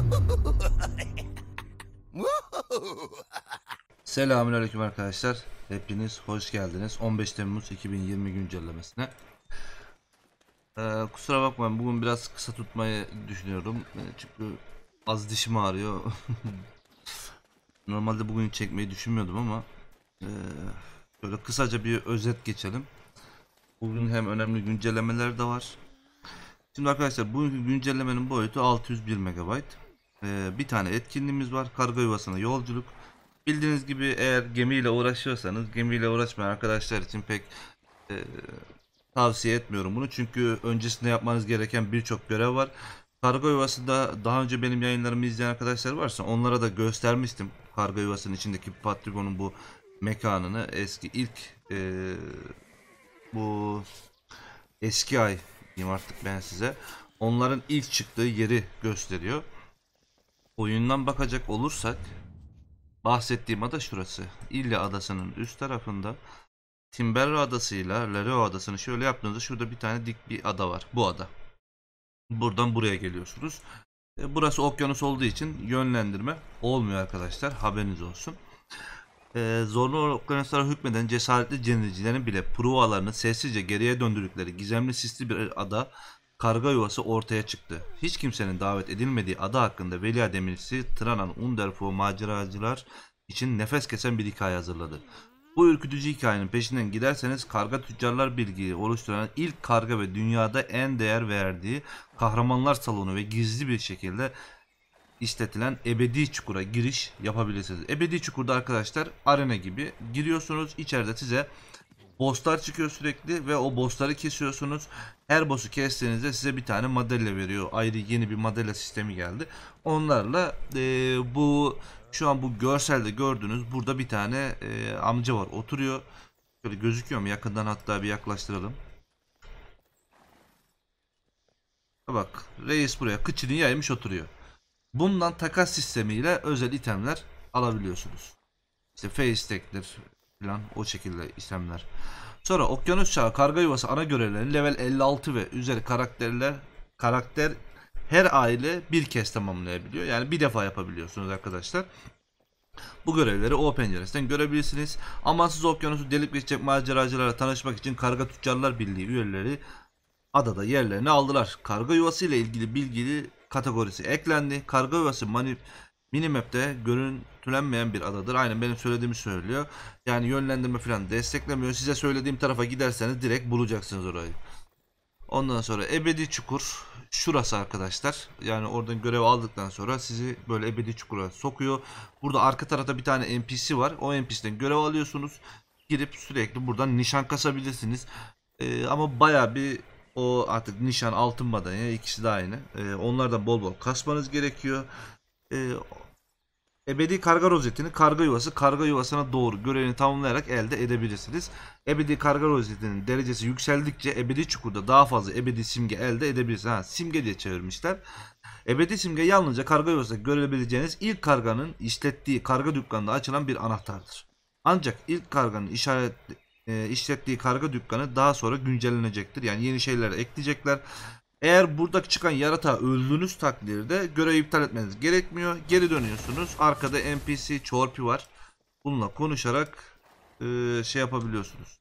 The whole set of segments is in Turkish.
Selamünaleyküm arkadaşlar. Hepiniz hoş geldiniz. 15 Temmuz 2020 güncellemesine. Ee, kusura bakmayın bugün biraz kısa tutmayı düşünüyorum. Ee, çünkü az dişim ağrıyor. Normalde bugün çekmeyi düşünmüyordum ama e, böyle kısaca bir özet geçelim. Bugün hem önemli güncellemeler de var. Şimdi arkadaşlar bugünkü güncellemenin boyutu 601 MB. Ee, bir tane etkinliğimiz var. Kargo yuvasına yolculuk. Bildiğiniz gibi eğer gemiyle uğraşıyorsanız gemiyle uğraşmayan arkadaşlar için pek e, tavsiye etmiyorum bunu. Çünkü öncesinde yapmanız gereken birçok görev var. Kargo yuvasında daha önce benim yayınlarımı izleyen arkadaşlar varsa onlara da göstermiştim. Kargo yuvasının içindeki Patrigon'un bu mekanını eski ilk e, bu eski ay diyeyim artık ben size. Onların ilk çıktığı yeri gösteriyor oyundan bakacak olursak bahsettiğim ada şurası. İlla adasının üst tarafında Timberra adası ile Lareo adasını şöyle yaptığınızda şurada bir tane dik bir ada var. Bu ada. Buradan buraya geliyorsunuz. E, burası okyanus olduğu için yönlendirme olmuyor arkadaşlar. Haberiniz olsun. Ee, zorlu okyanuslara hükmeden cesaretli denizcilerin bile provalarını sessizce geriye döndürdükleri gizemli sisli bir ada karga yuvası ortaya çıktı. Hiç kimsenin davet edilmediği adı hakkında Velia Demirci, Tranan Underfo maceracılar için nefes kesen bir hikaye hazırladı. Bu ürkütücü hikayenin peşinden giderseniz karga tüccarlar bilgiyi oluşturan ilk karga ve dünyada en değer verdiği kahramanlar salonu ve gizli bir şekilde işletilen ebedi çukura giriş yapabilirsiniz. Ebedi çukurda arkadaşlar arena gibi giriyorsunuz. içeride size bosslar çıkıyor sürekli ve o bossları kesiyorsunuz. Her boss'u kestiğinizde size bir tane madalya veriyor. Ayrı yeni bir madalya sistemi geldi. Onlarla e, bu şu an bu görselde gördüğünüz burada bir tane e, amca var oturuyor. Şöyle gözüküyor mu? Yakından hatta bir yaklaştıralım. Bak reis buraya kıçını yaymış oturuyor. Bundan takas sistemiyle özel itemler alabiliyorsunuz. İşte face tech'tir, falan o şekilde işlemler. Sonra Okyanus Çağı karga yuvası ana görevlerini level 56 ve üzeri karakterler karakter her aile bir kez tamamlayabiliyor. Yani bir defa yapabiliyorsunuz arkadaşlar. Bu görevleri o penceresinden görebilirsiniz. Amansız okyanusu delip geçecek maceracılara tanışmak için Karga Tüccarlar Birliği üyeleri adada yerlerini aldılar. Karga yuvası ile ilgili bilgili kategorisi eklendi. Karga yuvası manip Minimap'te görüntülenmeyen bir adadır. Aynen benim söylediğimi söylüyor. Yani yönlendirme falan desteklemiyor. Size söylediğim tarafa giderseniz direkt bulacaksınız orayı. Ondan sonra ebedi çukur şurası arkadaşlar. Yani oradan görev aldıktan sonra sizi böyle ebedi çukura sokuyor. Burada arka tarafta bir tane NPC var. O NPC'den görev alıyorsunuz. Girip sürekli buradan nişan kasabilirsiniz. Ee, ama baya bir o artık nişan altın madalya ikisi de aynı. Ee, onlardan bol bol kasmanız gerekiyor e, ebedi karga rozetini karga yuvası karga yuvasına doğru görevini tamamlayarak elde edebilirsiniz. Ebedi karga rozetinin derecesi yükseldikçe ebedi çukurda daha fazla ebedi simge elde edebilirsiniz. Ha, simge diye çevirmişler. Ebedi simge yalnızca karga yuvası görebileceğiniz ilk karganın işlettiği karga dükkanında açılan bir anahtardır. Ancak ilk karganın işaret, e, işlettiği karga dükkanı daha sonra güncellenecektir. Yani yeni şeyler ekleyecekler. Eğer buradaki çıkan yaratığa öldüğünüz takdirde görev iptal etmeniz gerekmiyor. Geri dönüyorsunuz. Arkada NPC, çorpi var. Bununla konuşarak e, şey yapabiliyorsunuz.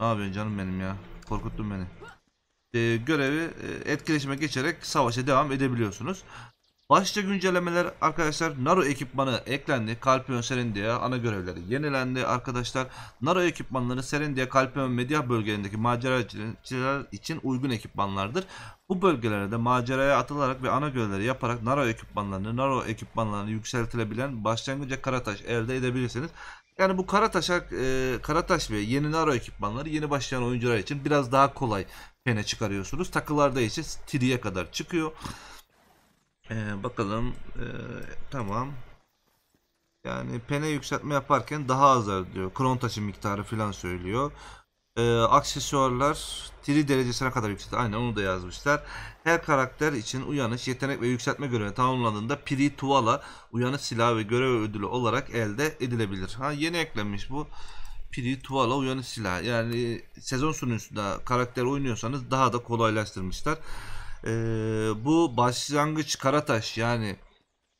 Ne yapıyorsun canım benim ya? Korkuttun beni. E, görevi e, etkileşime geçerek savaşa devam edebiliyorsunuz. Başlıca güncellemeler arkadaşlar Naro ekipmanı eklendi. Kalpiyon Serendia ana görevleri yenilendi arkadaşlar. Naro ekipmanları Serendia Kalpiyon Medya bölgelerindeki maceracılar için uygun ekipmanlardır. Bu bölgelere de maceraya atılarak ve ana görevleri yaparak Naro ekipmanlarını, Naro ekipmanlarını yükseltilebilen başlangıçta Karataş elde edebilirsiniz. Yani bu Karataş, e, Karataş ve yeni Naro ekipmanları yeni başlayan oyuncular için biraz daha kolay pene çıkarıyorsunuz. Takılarda ise triye kadar çıkıyor. Ee, bakalım. Ee, tamam. Yani pene yükseltme yaparken daha azar diyor. Kron taşı miktarı falan söylüyor. Ee, aksesuarlar tri derecesine kadar yükseltti. Aynen onu da yazmışlar. Her karakter için uyanış, yetenek ve yükseltme görevi tamamlandığında Piri Tuvala uyanış silahı ve görev ödülü olarak elde edilebilir. Ha yeni eklenmiş bu. Piri Tuvala uyanış silahı. Yani sezon sonunda karakter oynuyorsanız daha da kolaylaştırmışlar. Ee, bu başlangıç karataş yani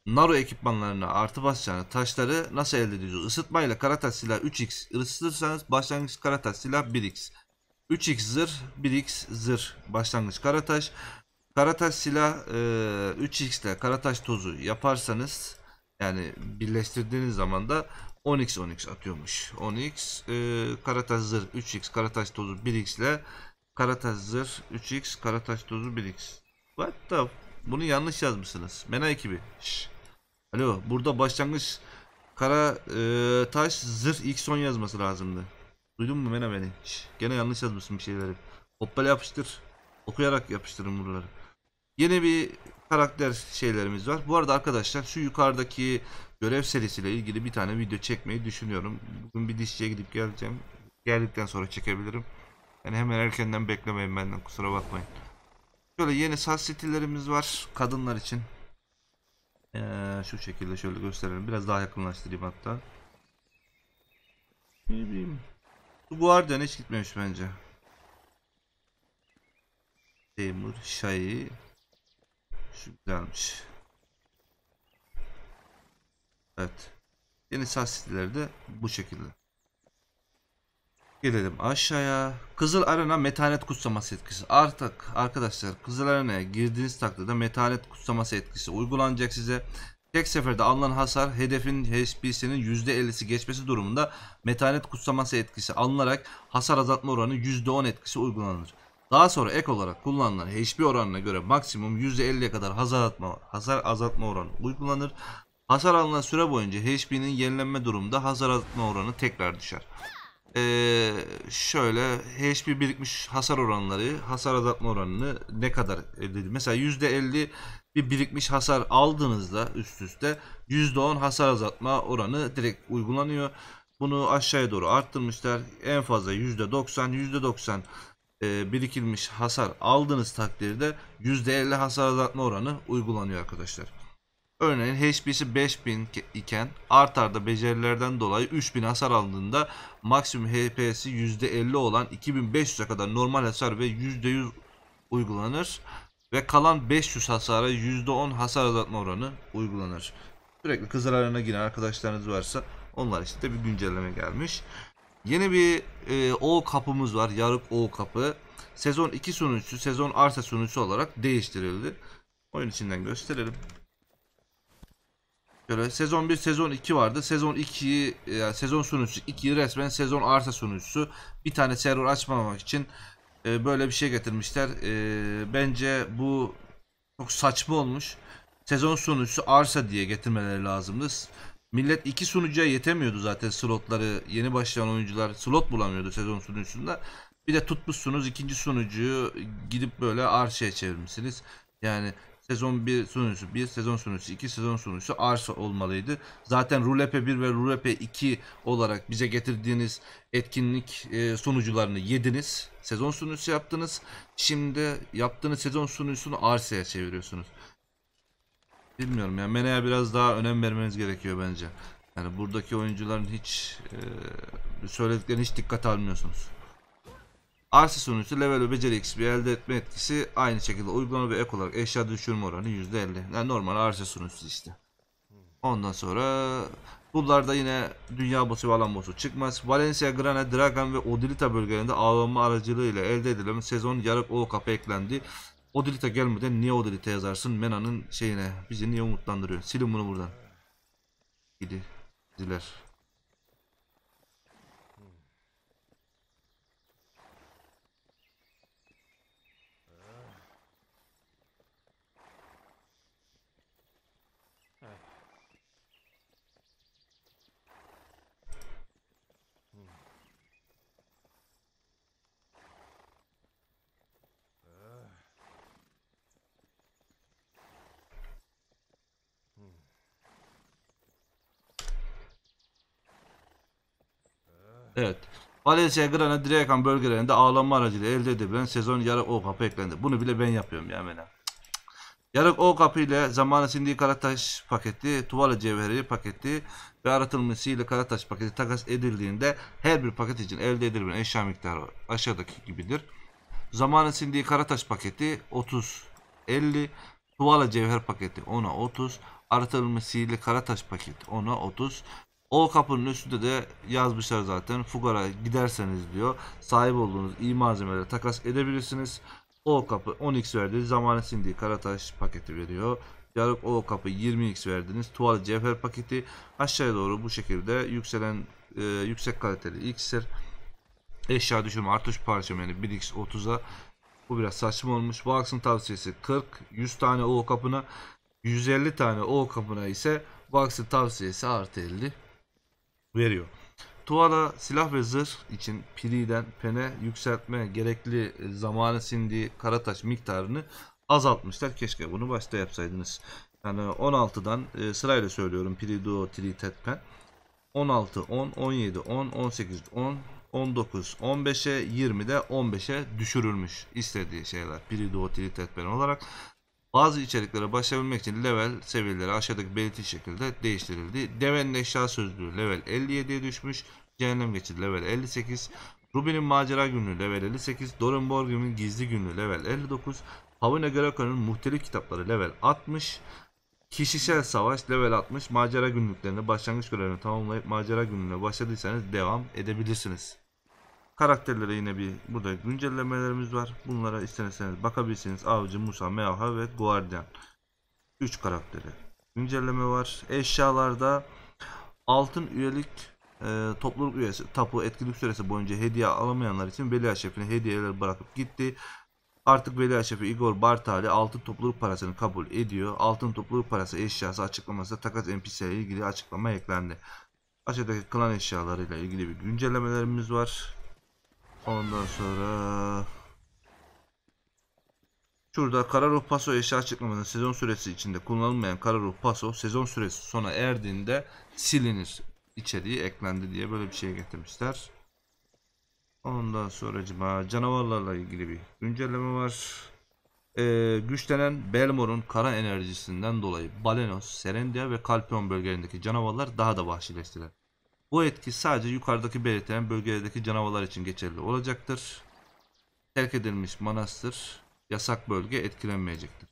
Naro ekipmanlarına artı basacağını taşları nasıl elde ediyoruz? Isıtmayla karataş silah 3x ısıtırsanız başlangıç karataş silah 1x. 3x zırh 1x zırh başlangıç karataş. Karataş silah e, 3x ile karataş tozu yaparsanız yani birleştirdiğiniz zaman da 10x 10x atıyormuş. 10x e, karataş zırh 3x karataş tozu 1x ile Karataş zırh 3x, karataş tozu 1x. What the? Bunu yanlış yazmışsınız. Mena ekibi. Şş. Alo, burada başlangıç kara e, taş zırh x son yazması lazımdı. Duydun mu Mena beni? Şş. Gene yanlış yazmışsın bir şeyleri. Hoppala yapıştır. Okuyarak yapıştırın buraları. Yeni bir karakter şeylerimiz var. Bu arada arkadaşlar şu yukarıdaki görev serisiyle ilgili bir tane video çekmeyi düşünüyorum. Bugün bir dişçiye gidip geleceğim. Geldikten sonra çekebilirim. Yani hemen erkenden beklemeyin benden kusura bakmayın. Şöyle yeni saç stillerimiz var kadınlar için. Ee, şu şekilde şöyle gösterelim. Biraz daha yakınlaştırayım hatta. Ne bileyim. Bu Guardian hiç gitmemiş bence. Temur Şahi. Şu güzelmiş. Evet. Yeni saç stilleri de bu şekilde. Gelelim aşağıya. Kızıl Arena metanet kutsaması etkisi. Artık arkadaşlar Kızıl Arena'ya girdiğiniz takdirde metanet kutsaması etkisi uygulanacak size. Tek seferde alınan hasar hedefin HP'sinin %50'si geçmesi durumunda metanet kutsaması etkisi alınarak hasar azaltma oranı %10 etkisi uygulanır. Daha sonra ek olarak kullanılan HP oranına göre maksimum %50'ye kadar hasar, azaltma hasar azaltma oranı uygulanır. Hasar alınan süre boyunca HP'nin yenilenme durumunda hasar azaltma oranı tekrar düşer. Ee, şöyle HP birikmiş hasar oranları, hasar azaltma oranını ne kadar elde edin? Mesela %50 bir birikmiş hasar aldığınızda üst üste %10 hasar azaltma oranı direkt uygulanıyor. Bunu aşağıya doğru arttırmışlar. En fazla %90, %90 e, birikilmiş hasar aldığınız takdirde %50 hasar azaltma oranı uygulanıyor arkadaşlar. Örneğin HP'si 5000 iken art arda becerilerden dolayı 3000 hasar aldığında maksimum HP'si %50 olan 2500'e kadar normal hasar ve %100 uygulanır. Ve kalan 500 hasara %10 hasar azaltma oranı uygulanır. Sürekli kızlar arana giren arkadaşlarınız varsa onlar için de bir güncelleme gelmiş. Yeni bir e, O kapımız var. Yarık O kapı. Sezon 2 sunucusu, sezon arsa sunucusu olarak değiştirildi. Oyun içinden gösterelim. Şöyle sezon 1, sezon 2 vardı. Sezon 2'yi e, yani sezon sunucusu 2'yi resmen sezon arsa sunucusu. Bir tane server açmamak için e, böyle bir şey getirmişler. E, bence bu çok saçma olmuş. Sezon sunucusu arsa diye getirmeleri lazımdı. Millet iki sunucuya yetemiyordu zaten slotları. Yeni başlayan oyuncular slot bulamıyordu sezon sunucusunda. Bir de tutmuşsunuz ikinci sunucuyu gidip böyle arşaya çevirmişsiniz. Yani Sezon 1 sunucusu 1, sezon sunucusu 2, sezon sunucusu arsa olmalıydı. Zaten Rulepe 1 ve Rulepe 2 olarak bize getirdiğiniz etkinlik e, sonucularını yediniz. Sezon sunucusu yaptınız. Şimdi yaptığınız sezon sunucusunu arsaya çeviriyorsunuz. Bilmiyorum ya. Mene'ye biraz daha önem vermeniz gerekiyor bence. Yani buradaki oyuncuların hiç e, söylediklerini hiç dikkat almıyorsunuz. Arsa sonucu level ve beceri XP elde etme etkisi aynı şekilde uygulama ve ek olarak eşya düşürme oranı %50. Yani normal arsa sonucu işte. Ondan sonra bunlarda yine dünya bossu ve alan bossu çıkmaz. Valencia, Grana, Dragon ve Odilita bölgelerinde avlanma aracılığıyla elde edilen sezon yarık o kapı eklendi. Odilita gelmeden niye Odilita yazarsın Mena'nın şeyine bizi niye umutlandırıyor. Silin bunu buradan. Gidi. Diler. Evet. Valencia Grana Dreyakan bölgelerinde ağlanma aracıyla elde edilen sezon yarık o kapı eklendi. Bunu bile ben yapıyorum ya Mena. Yarık o kapı ile zamanı sindiği karataş paketi, tuvala cevheri paketi ve aratılmış ile karataş paketi takas edildiğinde her bir paket için elde edilen eşya miktarı aşağıdaki gibidir. Zamanı sindiği karataş paketi 30 50, tuvala cevher paketi 10'a 30, aratılmış ile karataş paketi 10'a 30, o kapının üstünde de yazmışlar zaten. Fugara giderseniz diyor. Sahip olduğunuz iyi malzemeleri takas edebilirsiniz. O kapı 10x verdi. Zamanı sindiği karataş paketi veriyor. Yarık o kapı 20x verdiniz. Tuval cevher paketi. Aşağıya doğru bu şekilde yükselen e, yüksek kaliteli iksir. Eşya düşürme artış parçameni 1x 30'a. Bu biraz saçma olmuş. Vax'ın tavsiyesi 40. 100 tane o kapına. 150 tane o kapına ise Vax'ın tavsiyesi artı 50 veriyor. Tuara silah ve zırh için piriden pene yükseltme gerekli e, zamanı sindiği karataş miktarını azaltmışlar. Keşke bunu başta yapsaydınız. Yani 16'dan e, sırayla söylüyorum. Piri, duo, tri, tetpen. 16, 10, 17, 10, 18, 10, 19, 15'e, 20'de 15'e düşürülmüş istediği şeyler. Piri, duo, tri, tetpen olarak. Bazı içeriklere başlayabilmek için level seviyeleri aşağıdaki belirtilmiş şekilde değiştirildi. Devenin eşya sözlüğü level 57'ye düşmüş. Cehennem geçidi level 58. Ruby'nin macera günlüğü level 58. Doran Borgum'un gizli günlüğü level 59. Havina Grakon'un muhtelif kitapları level 60. Kişisel savaş level 60. Macera günlüklerini başlangıç görevini tamamlayıp macera günlüğüne başladıysanız devam edebilirsiniz. Karakterlere yine bir burada güncellemelerimiz var. Bunlara isterseniz bakabilirsiniz. Avcı, Musa, Meaha ve Guardian. 3 karakteri. Güncelleme var. Eşyalarda altın üyelik e, topluluk üyesi tapu etkinlik süresi boyunca hediye alamayanlar için Veli Aşef'ine hediyeler bırakıp gitti. Artık Veli Aşefi Igor Bartali altın topluluk parasını kabul ediyor. Altın topluluk parası eşyası açıklamasında takas NPC ile ilgili açıklama eklendi. Aşağıdaki klan eşyalarıyla ilgili bir güncellemelerimiz var. Ondan sonra... Şurada kara ruh paso eşya çıkmadan sezon süresi içinde kullanılmayan kara ruh paso sezon süresi sona erdiğinde silinir içeriği eklendi diye böyle bir şey getirmişler. Ondan sonra acaba canavarlarla ilgili bir güncelleme var. Ee, güçlenen Belmor'un kara enerjisinden dolayı Balenos, Serendia ve Kalpion bölgelerindeki canavarlar daha da vahşileştiler. Bu etki sadece yukarıdaki belirtilen bölgelerdeki canavarlar için geçerli olacaktır. Terk edilmiş manastır, yasak bölge etkilenmeyecektir.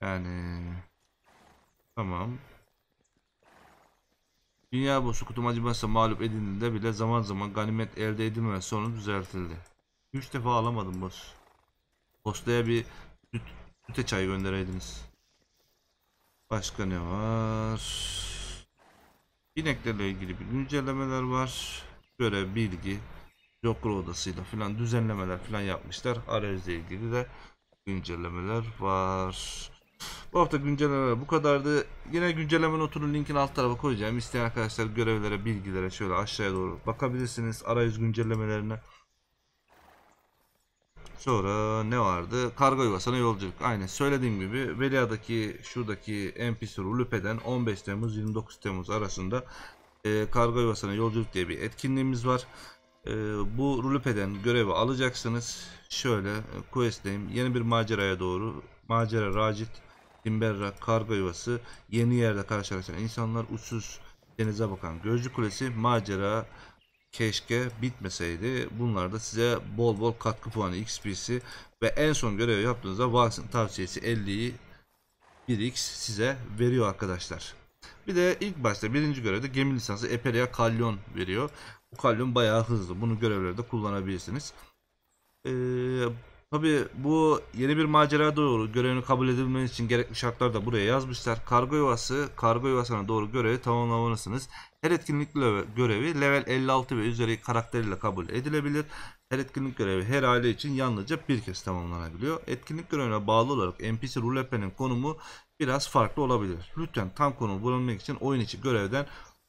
Yani tamam. Dünya bozuku kutumacı mağlup edildiğinde bile zaman zaman ganimet elde edilmez sonra düzeltildi. 3 defa alamadım boş. Postaya bir süt, süte çay göndereydiniz. Başka ne var? İneklerle ilgili bir güncellemeler var. Görev bilgi, Joker odasıyla filan düzenlemeler filan yapmışlar. Arayüzle ilgili de güncellemeler var. Bu hafta güncellemeler bu kadardı. Yine güncelleme notunun linkini alt tarafa koyacağım. İsteyen arkadaşlar görevlere, bilgilere şöyle aşağıya doğru bakabilirsiniz. Arayüz güncellemelerine. Sonra ne vardı? Kargo yuvasına yolculuk. Aynen söylediğim gibi Velia'daki şuradaki NPC Lupe'den 15 Temmuz 29 Temmuz arasında e, kargo yuvasına yolculuk diye bir etkinliğimiz var. E, bu Lupe'den görevi alacaksınız. Şöyle quest'teyim. E, yeni bir maceraya doğru. Macera Racit Dimberra kargo yuvası yeni yerde karşılaşan insanlar uçsuz denize bakan gözcü kulesi macera keşke bitmeseydi. Bunlar da size bol bol katkı puanı XP'si ve en son görev yaptığınızda varsın tavsiyesi 50'yi 1x size veriyor arkadaşlar. Bir de ilk başta birinci görevde gemi lisansı Eperia Kalyon veriyor. Bu kalyon bayağı hızlı. Bunu görevlerde kullanabilirsiniz. Ee, Tabi bu yeni bir macera doğru görevini kabul edilmeniz için gerekli şartlar da buraya yazmışlar. Kargo yuvası, kargo yuvasına doğru görevi tamamlamalısınız. Her etkinlik görevi level 56 ve üzeri karakteriyle kabul edilebilir. Her etkinlik görevi her aile için yalnızca bir kez tamamlanabiliyor. Etkinlik görevine bağlı olarak NPC rulepenin konumu biraz farklı olabilir. Lütfen tam konumu bulabilmek için oyun içi görevden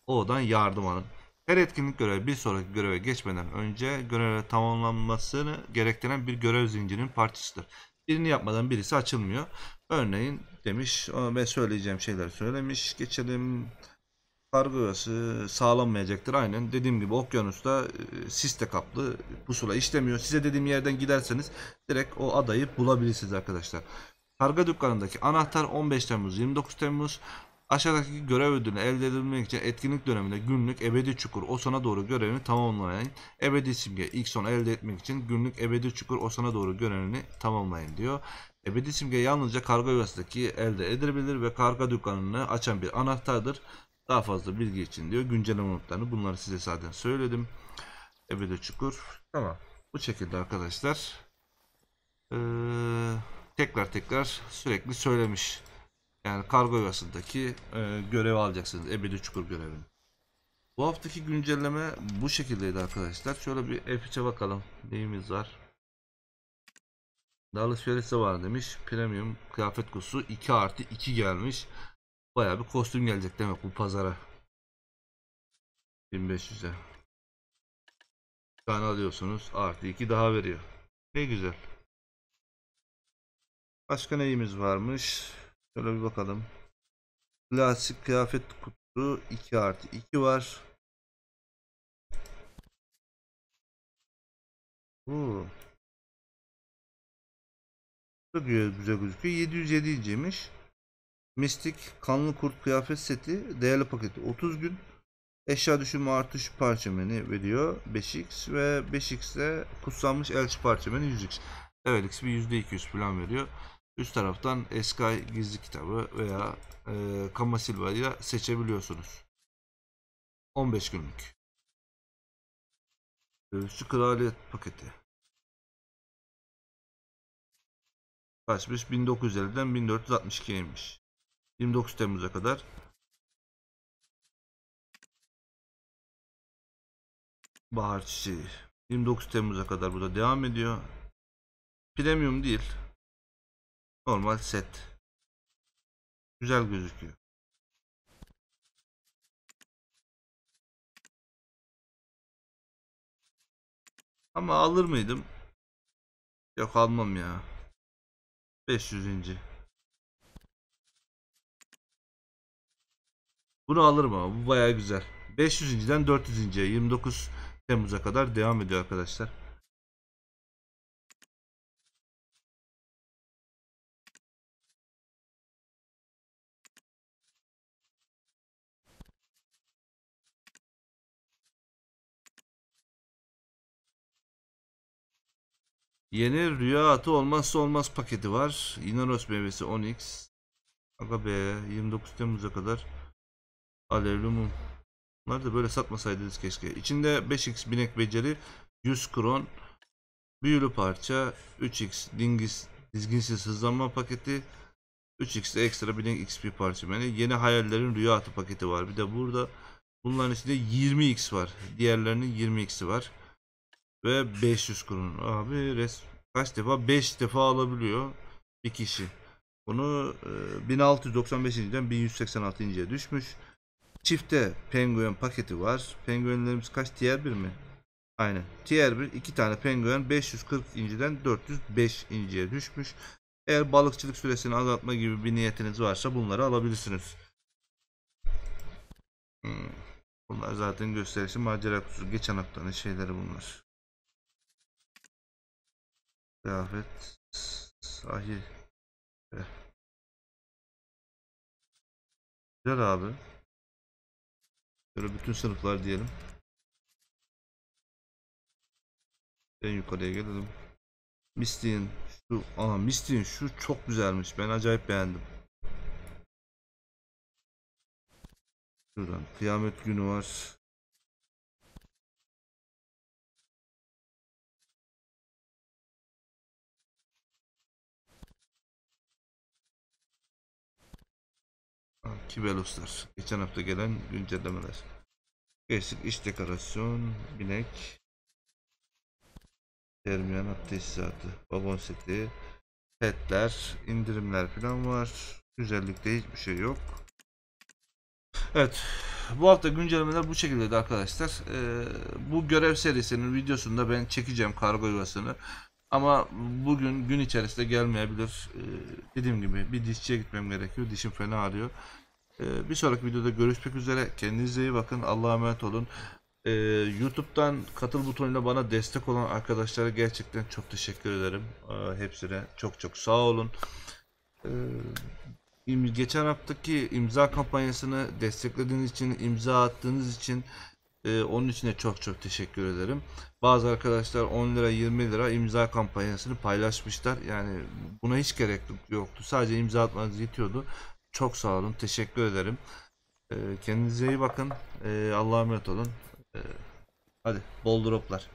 O'dan yardım alın. Her etkinlik görevi bir sonraki göreve geçmeden önce göreve tamamlanmasını gerektiren bir görev zincirinin parçasıdır. Birini yapmadan birisi açılmıyor. Örneğin demiş ve söyleyeceğim şeyler söylemiş. Geçelim. Kargo yuvası sağlanmayacaktır. Aynen dediğim gibi okyanusta e, sis kaplı pusula işlemiyor. Size dediğim yerden giderseniz direkt o adayı bulabilirsiniz arkadaşlar. Karga dükkanındaki anahtar 15 Temmuz 29 Temmuz Aşağıdaki görev ödülünü elde edilmek için etkinlik döneminde günlük ebedi çukur o sona doğru görevini tamamlayın. Ebedi simge ilk son elde etmek için günlük ebedi çukur o sona doğru görevini tamamlayın diyor. Ebedi simge yalnızca karga yuvasındaki elde edilebilir ve karga dükkanını açan bir anahtardır. Daha fazla bilgi için diyor. Güncelleme notlarını bunları size zaten söyledim. Ebedi çukur. Tamam. Bu şekilde arkadaşlar. Ee, tekrar tekrar sürekli söylemiş. Yani kargo yuvasındaki e, görevi alacaksınız. Ebedi çukur görevini. Bu haftaki güncelleme bu şekildeydi arkadaşlar. Şöyle bir F3'e bakalım. Neyimiz var? Dallas alışverişi var demiş. Premium kıyafet kutusu 2 artı 2 gelmiş. Baya bir kostüm gelecek demek bu pazara. 1500'e. Bir alıyorsunuz. Artı 2 daha veriyor. Ne güzel. Başka neyimiz varmış? Şöyle bir bakalım. Klasik kıyafet kutusu 2 artı 2 var. Oo. Çok güzel gözüküyor. 707'ciymiş. Mistik kanlı kurt kıyafet seti değerli paketi 30 gün. Eşya düşümü artış parçameni veriyor 5x ve 5x'de kutsanmış elçi parçameni 100x. Evet x bir %200 falan veriyor. Üst taraftan Eskay gizli kitabı veya e, Kama Silva ile seçebiliyorsunuz. 15 günlük. Dövüşçü Kraliyet paketi. Kaçmış? 1950'den 1462'ymiş. 29 Temmuz'a kadar. Bahar çiçeği. 29 Temmuz'a kadar burada devam ediyor. Premium değil. Normal set. Güzel gözüküyor. Ama alır mıydım? Yok almam ya. 500 inci. Bunu alırım ama bu baya güzel. 500 inciden 400 inciye 29 Temmuz'a kadar devam ediyor arkadaşlar. Yeni rüya atı olmazsa olmaz paketi var. Inaros meyvesi 10x. Aga be 29 Temmuz'a kadar alevli mum. Bunları da böyle satmasaydınız keşke. İçinde 5x binek beceri 100 kron. Büyülü parça 3x dingis dizginsiz hızlanma paketi 3x de ekstra binek xp parça yani. Yeni hayallerin rüya atı paketi var. Bir de burada bunların içinde 20x var. Diğerlerinin 20x'i var ve 500 kuruş. Abi res kaç defa? 5 defa alabiliyor bir kişi. Bunu e, 1695 inciden 1186 inceye düşmüş. Çifte penguen paketi var. Penguenlerimiz kaç? Tier 1 mi? Aynı. Tier 1 2 tane penguen 540 inciden 405 inceye düşmüş. Eğer balıkçılık süresini azaltma gibi bir niyetiniz varsa bunları alabilirsiniz. Hmm. Bunlar zaten gösterişli macera kutusu. Geçen haftanın şeyleri bunlar. Kıyafet sahi. Eh. Güzel abi. Böyle bütün sınıflar diyelim. En yukarıya gelelim. Mistin şu aha Mistin şu çok güzelmiş. Ben acayip beğendim. Şuradan kıyamet günü var. Kibeloslar. Geçen hafta gelen güncellemeler. Geçtik iç dekorasyon, binek, Termiyan ateş saati, babon seti, petler, indirimler falan var. Güzellikte hiçbir şey yok. Evet. Bu hafta güncellemeler bu şekildeydi arkadaşlar. Ee, bu görev serisinin videosunda ben çekeceğim kargo yuvasını. Ama bugün gün içerisinde gelmeyebilir. Ee, dediğim gibi bir dişçiye gitmem gerekiyor. Dişim fena ağrıyor. Ee, bir sonraki videoda görüşmek üzere. Kendinize iyi bakın. Allah'a emanet olun. Ee, YouTube'dan katıl butonuyla bana destek olan arkadaşlara gerçekten çok teşekkür ederim. Ee, hepsine çok çok sağ olun. Ee, geçen haftaki imza kampanyasını desteklediğiniz için, imza attığınız için e, onun için de çok çok teşekkür ederim. Bazı arkadaşlar 10 lira 20 lira imza kampanyasını paylaşmışlar. Yani buna hiç gerek yoktu. Sadece imza atmanız yetiyordu. Çok sağ olun. Teşekkür ederim. E, kendinize iyi bakın. E, Allah'a emanet olun. E, hadi bol droplar.